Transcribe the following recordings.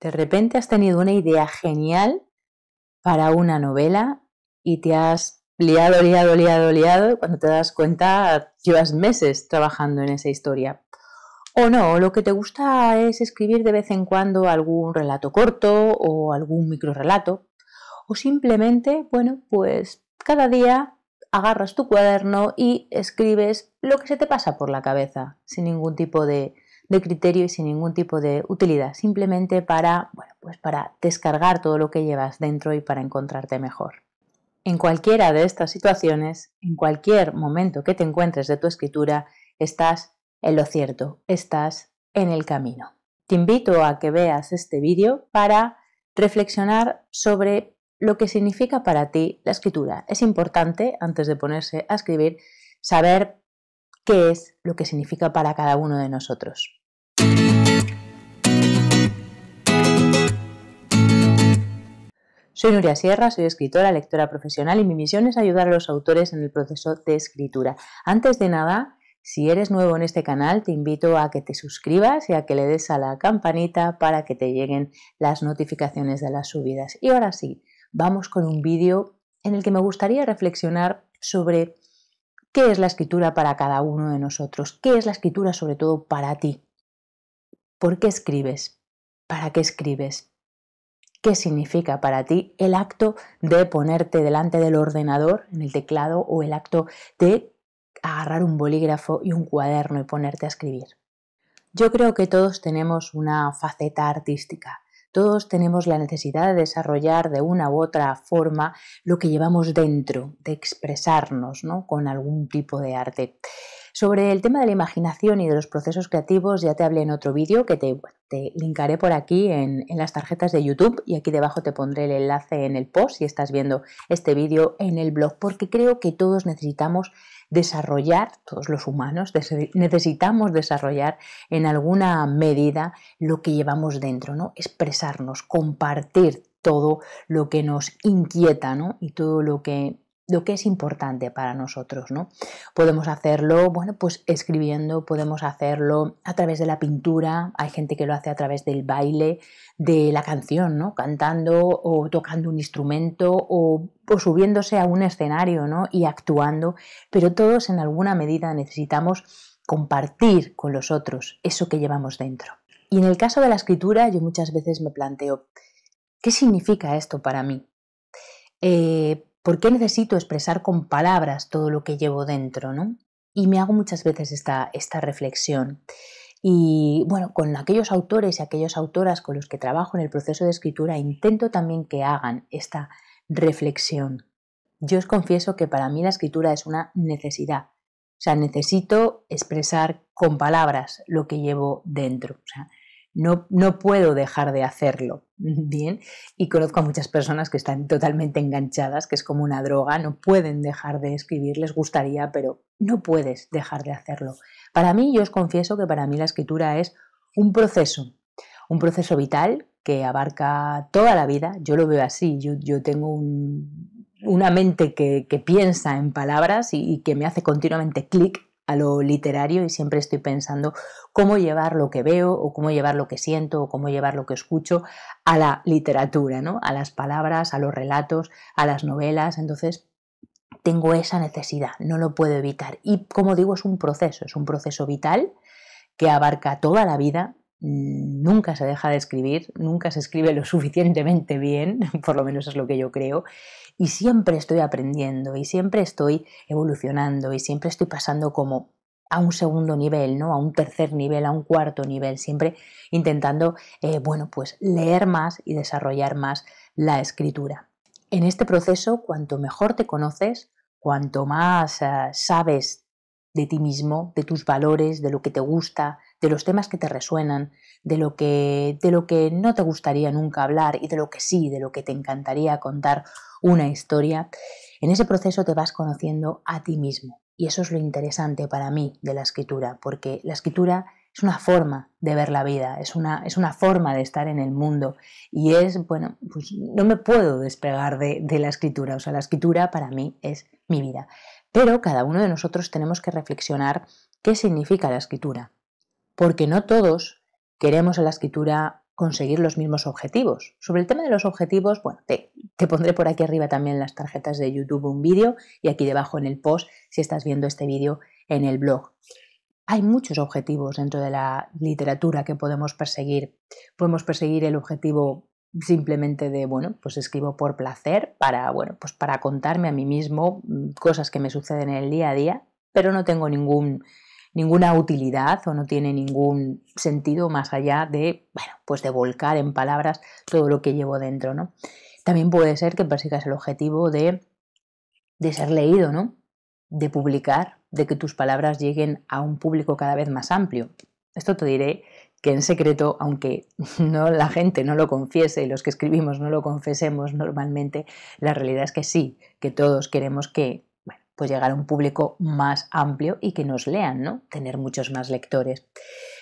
De repente has tenido una idea genial para una novela y te has liado, liado, liado, liado, cuando te das cuenta llevas meses trabajando en esa historia. O no, lo que te gusta es escribir de vez en cuando algún relato corto o algún relato O simplemente, bueno, pues cada día agarras tu cuaderno y escribes lo que se te pasa por la cabeza, sin ningún tipo de, de criterio y sin ningún tipo de utilidad, simplemente para, bueno, pues para descargar todo lo que llevas dentro y para encontrarte mejor. En cualquiera de estas situaciones, en cualquier momento que te encuentres de tu escritura, estás en lo cierto, estás en el camino. Te invito a que veas este vídeo para reflexionar sobre lo que significa para ti la escritura. Es importante, antes de ponerse a escribir, saber qué es lo que significa para cada uno de nosotros. Soy Nuria Sierra, soy escritora, lectora profesional y mi misión es ayudar a los autores en el proceso de escritura. Antes de nada, si eres nuevo en este canal, te invito a que te suscribas y a que le des a la campanita para que te lleguen las notificaciones de las subidas. Y ahora sí, vamos con un vídeo en el que me gustaría reflexionar sobre ¿Qué es la escritura para cada uno de nosotros? ¿Qué es la escritura sobre todo para ti? ¿Por qué escribes? ¿Para qué escribes? ¿Qué significa para ti el acto de ponerte delante del ordenador, en el teclado, o el acto de agarrar un bolígrafo y un cuaderno y ponerte a escribir? Yo creo que todos tenemos una faceta artística, todos tenemos la necesidad de desarrollar de una u otra forma lo que llevamos dentro, de expresarnos con algún tipo de arte. Sobre el tema de la imaginación y de los procesos creativos ya te hablé en otro vídeo que te, linkaré por aquí en, las tarjetas de YouTube y aquí debajo te pondré el enlace en el post si estás viendo este vídeo en el blog porque creo que todos necesitamos desarrollar, todos los humanos necesitamos desarrollar en alguna medida lo que llevamos dentro, ¿no? expresarnos, compartir todo lo que nos inquieta y todo lo que lo que es importante para nosotros, ¿no? Podemos hacerlo, bueno, pues escribiendo, podemos hacerlo a través de la pintura, hay gente que lo hace a través del baile, de la canción, ¿no? Cantando o tocando un instrumento o, subiéndose a un escenario, Y actuando, pero todos en alguna medida necesitamos compartir con los otros eso que llevamos dentro. Y en el caso de la escritura, yo muchas veces me planteo, ¿qué significa esto para mí? Eh, ¿Por qué necesito expresar con palabras todo lo que llevo dentro? Y me hago muchas veces esta, esta reflexión. Y bueno, con aquellos autores y aquellas autoras con los que trabajo en el proceso de escritura, intento también que hagan esta reflexión. Yo os confieso que para mí la escritura es una necesidad. O sea, necesito expresar con palabras lo que llevo dentro no, puedo dejar de hacerlo. Bien, y conozco a muchas personas que están totalmente enganchadas, que es como una droga, no pueden dejar de escribir, les gustaría, pero no puedes dejar de hacerlo. Para mí, yo os confieso que para mí la escritura es un proceso, un proceso vital que abarca toda la vida, yo lo veo así, yo, tengo una mente que, piensa en palabras y que me hace continuamente clic a lo literario y siempre estoy pensando cómo llevar lo que veo o cómo llevar lo que siento o cómo llevar lo que escucho a la literatura, ¿no? A las palabras, a los relatos, a las novelas. Entonces, tengo esa necesidad, no lo puedo evitar. Y como digo, es un proceso, es un proceso vital que abarca toda la vida, mm, nunca se deja de escribir, nunca se escribe lo suficientemente bien, por lo menos es lo que yo creo, y siempre estoy aprendiendo y siempre estoy evolucionando y siempre estoy pasando como a un segundo nivel, ¿no? A un tercer nivel, a un cuarto nivel, siempre intentando, eh, bueno, pues leer más y desarrollar más la escritura. En este proceso, cuanto mejor te conoces, cuanto más ah, sabes de ti mismo, de tus valores, de lo que te gusta, de los temas que te resuenan, de lo que, de lo que no te gustaría nunca hablar y de lo que sí, de lo que te encantaría contar una historia, en ese proceso te vas conociendo a ti mismo. Y eso es lo interesante para mí de la escritura, porque la escritura es una forma de ver la vida, es una, es una forma de estar en el mundo. Y es, bueno, pues no me puedo despegar de, de la escritura, o sea, la escritura para mí es mi vida. Pero cada uno de nosotros tenemos que reflexionar qué significa la escritura porque no todos queremos en la escritura conseguir los mismos objetivos. Sobre el tema de los objetivos, bueno, te, pondré por aquí arriba también las tarjetas de YouTube un vídeo y aquí debajo en el post si estás viendo este vídeo en el blog. Hay muchos objetivos dentro de la literatura que podemos perseguir. Podemos perseguir el objetivo simplemente de, bueno, pues escribo por placer, para, bueno, pues para contarme a mí mismo mm, cosas que me suceden en el día a día, pero no tengo ningún ninguna utilidad o no tiene ningún sentido más allá de, bueno, pues de volcar en palabras todo lo que llevo dentro, ¿no? También puede ser que persigas el objetivo de, de ser leído, ¿no? De publicar, de que tus palabras lleguen a un público cada vez más amplio. Esto te diré que en secreto, aunque no la gente no lo confiese y los que escribimos no lo confesemos normalmente, la realidad es que sí, que todos queremos que pues llegar a un público más amplio y que nos lean, ¿no? Tener muchos más lectores.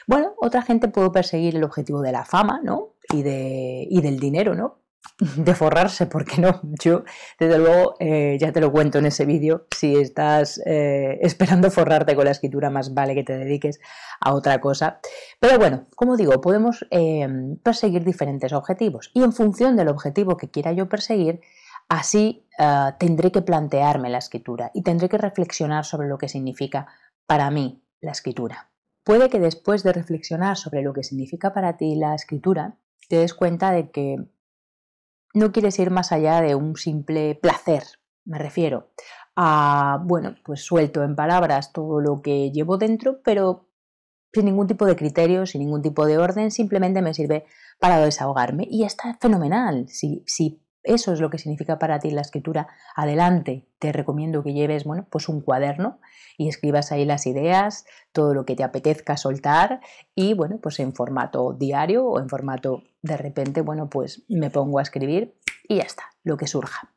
Bueno, otra gente puede perseguir el objetivo de la fama, ¿no? Y, de, del dinero, ¿no? De forrarse, ¿por qué no? Yo, desde luego, eh, ya te lo cuento en ese vídeo, si estás eh, esperando forrarte con la escritura, más vale que te dediques a otra cosa. Pero bueno, como digo, podemos eh, perseguir diferentes objetivos y en función del objetivo que quiera yo perseguir, Así eh, tendré que plantearme la escritura y tendré que reflexionar sobre lo que significa para mí la escritura. Puede que después de reflexionar sobre lo que significa para ti la escritura, te des cuenta de que no quieres ir más allá de un simple placer, me refiero a, bueno, pues suelto en palabras todo lo que llevo dentro, pero sin ningún tipo de criterio, sin ningún tipo de orden, simplemente me sirve para desahogarme y está fenomenal si, si eso es lo que significa para ti la escritura, adelante te recomiendo que lleves pues un cuaderno y escribas ahí las ideas, todo lo que te apetezca soltar y bueno, pues en formato diario o en formato de repente, bueno, pues me pongo a escribir y ya está, lo que surja.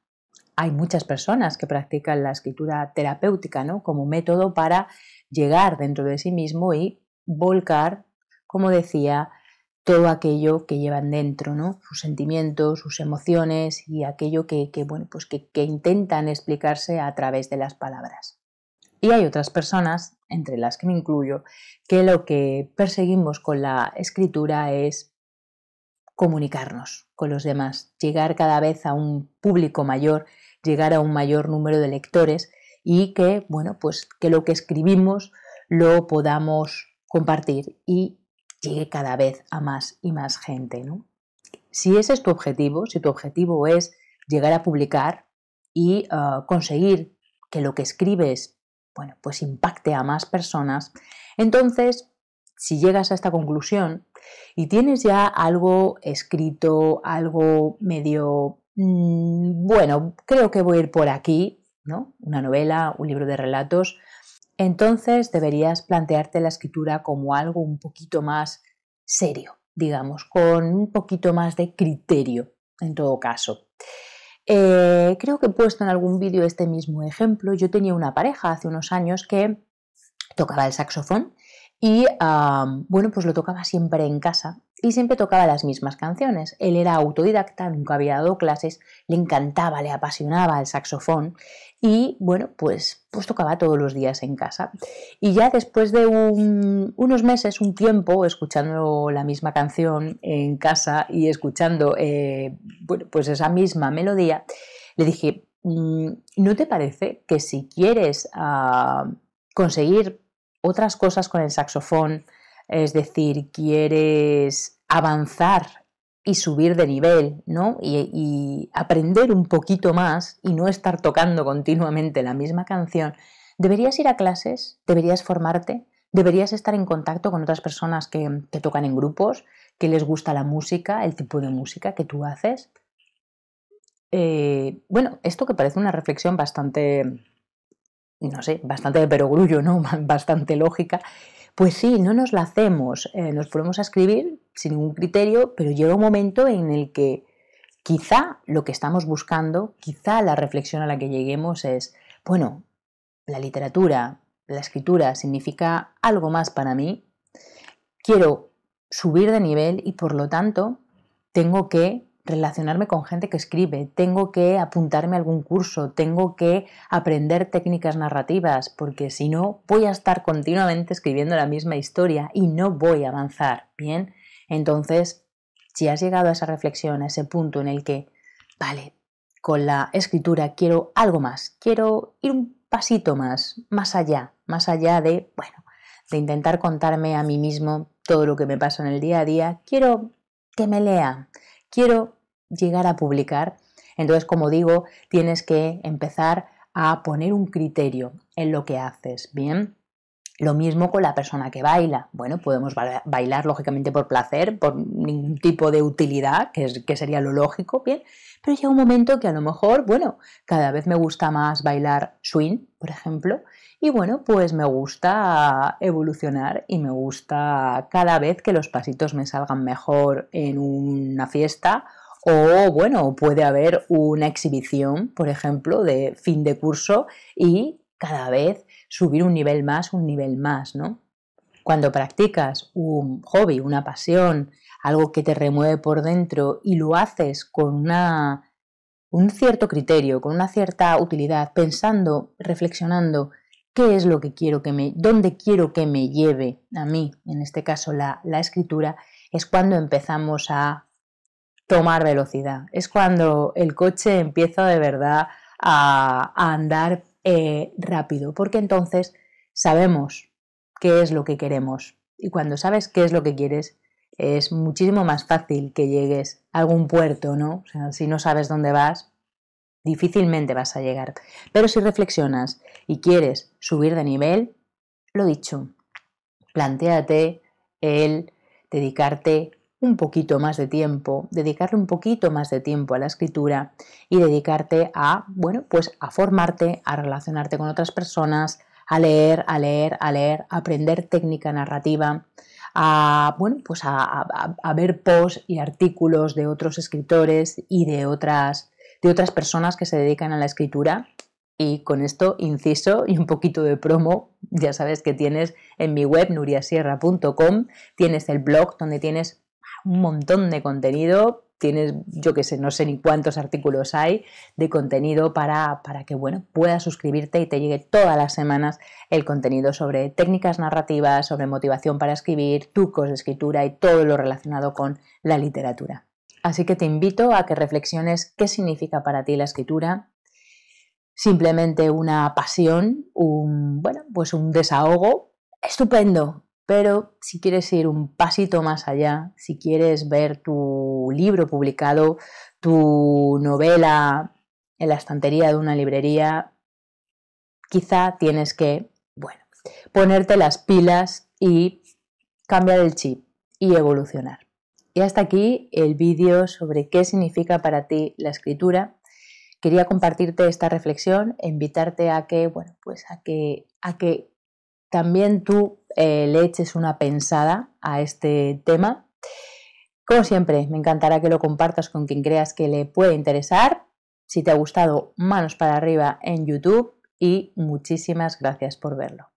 Hay muchas personas que practican la escritura terapéutica, ¿no? Como método para llegar dentro de sí mismo y volcar, como decía, todo aquello que llevan dentro, ¿no? Sus sentimientos, sus emociones y aquello que, que bueno, pues que, intentan explicarse a través de las palabras. Y hay otras personas, entre las que me incluyo, que lo que perseguimos con la escritura es comunicarnos con los demás, llegar cada vez a un público mayor, llegar a un mayor número de lectores y que, bueno, pues que lo que escribimos lo podamos compartir y llegue cada vez a más y más gente. ¿no? Si ese es tu objetivo, si tu objetivo es llegar a publicar y ah, conseguir que lo que escribes, bueno, pues impacte a más personas, entonces, si llegas a esta conclusión y tienes ya algo escrito, algo medio, mm, bueno, creo que voy a ir por aquí, ¿no? Una novela, un libro de relatos, entonces deberías plantearte la escritura como algo un poquito más serio, digamos, con un poquito más de criterio en todo caso. Eh, creo que he puesto en algún vídeo este mismo ejemplo. Yo tenía una pareja hace unos años que tocaba el saxofón y bueno, pues lo tocaba siempre en casa y siempre tocaba las mismas canciones. Él era autodidacta, nunca había dado clases, le encantaba, le apasionaba el saxofón y bueno, pues, pues tocaba todos los días en casa. Y ya después de unos meses, un tiempo, escuchando la misma canción en casa y escuchando eh, pues esa misma melodía, le dije, mm, ¿no te parece que si quieres ah, conseguir otras cosas con el saxofón, es decir, quieres avanzar y subir de nivel, ¿no? Y, aprender un poquito más y no estar tocando continuamente la misma canción, deberías ir a clases, deberías formarte, deberías estar en contacto con otras personas que, te tocan en grupos, que les gusta la música, el tipo de música que tú haces. Eh, bueno, esto que parece una reflexión bastante, no sé, bastante de perogrullo, ¿no? Bastante lógica pues sí, no nos la hacemos, eh, nos ponemos a escribir sin ningún criterio, pero llega un momento en el que quizá lo que estamos buscando, quizá la reflexión a la que lleguemos es, bueno, la literatura, la escritura significa algo más para mí, quiero subir de nivel y por lo tanto tengo que relacionarme con gente que escribe, tengo que apuntarme a algún curso, tengo que aprender técnicas narrativas, porque si no voy a estar continuamente escribiendo la misma historia y no voy a avanzar. Bien, entonces, si has llegado a esa reflexión, a ese punto en el que, vale, con la escritura quiero algo más, quiero ir un pasito más, más allá, más allá de, bueno, de intentar contarme a mí mismo todo lo que me pasa en el día a día, quiero que me lea, quiero llegar a publicar. Entonces, como digo, tienes que empezar a poner un criterio en lo que haces, ¿bien? Lo mismo con la persona que baila. Bueno, podemos bailar lógicamente por placer, por ningún tipo de utilidad, que, que sería lo lógico, bien, pero llega un momento que a lo mejor, bueno, cada vez me gusta más bailar swing, por ejemplo, y bueno, pues me gusta evolucionar y me gusta cada vez que los pasitos me salgan mejor en una fiesta o bueno, puede haber una exhibición, por ejemplo, de fin de curso y cada vez subir un nivel más, un nivel más, ¿no? Cuando practicas un hobby, una pasión, algo que te remueve por dentro y lo haces con una, un cierto criterio, con una cierta utilidad, pensando, reflexionando, qué es lo que quiero que me, dónde quiero que me lleve a mí, en este caso la, la escritura, es cuando empezamos a tomar velocidad. Es cuando el coche empieza de verdad a, andar eh, rápido, porque entonces sabemos qué es lo que queremos. Y cuando sabes qué es lo que quieres, es muchísimo más fácil que llegues a algún puerto, ¿no? O sea, si no sabes dónde vas, difícilmente vas a llegar. Pero si reflexionas y quieres subir de nivel, lo dicho, planteate el dedicarte un poquito más de tiempo, dedicarle un poquito más de tiempo a la escritura y dedicarte a, bueno, pues a formarte, a relacionarte con otras personas, a leer, a leer, a leer, a aprender técnica narrativa, a, bueno, pues a, ver posts y artículos de otros escritores y de otras, de otras personas que se dedican a la escritura y con esto, inciso y un poquito de promo, ya sabes que tienes en mi web nuriasierra.com, tienes el blog donde tienes un montón de contenido. Tienes, yo que sé, no sé ni cuántos artículos hay de contenido para, para que bueno, puedas suscribirte y te llegue todas las semanas el contenido sobre técnicas narrativas, sobre motivación para escribir, trucos de escritura y todo lo relacionado con la literatura. Así que te invito a que reflexiones qué significa para ti la escritura, simplemente una pasión, un bueno, pues un desahogo. Estupendo. Pero si quieres ir un pasito más allá, si quieres ver tu libro publicado, tu novela en la estantería de una librería, quizá tienes que, bueno, ponerte las pilas y cambiar el chip y evolucionar. Y hasta aquí el vídeo sobre qué significa para ti la escritura. Quería compartirte esta reflexión, invitarte a que, bueno, pues a que, a que también tú eh, le eches una pensada a este tema. Como siempre, me encantará que lo compartas con quien creas que le puede interesar. Si te ha gustado, manos para arriba en YouTube y muchísimas gracias por verlo.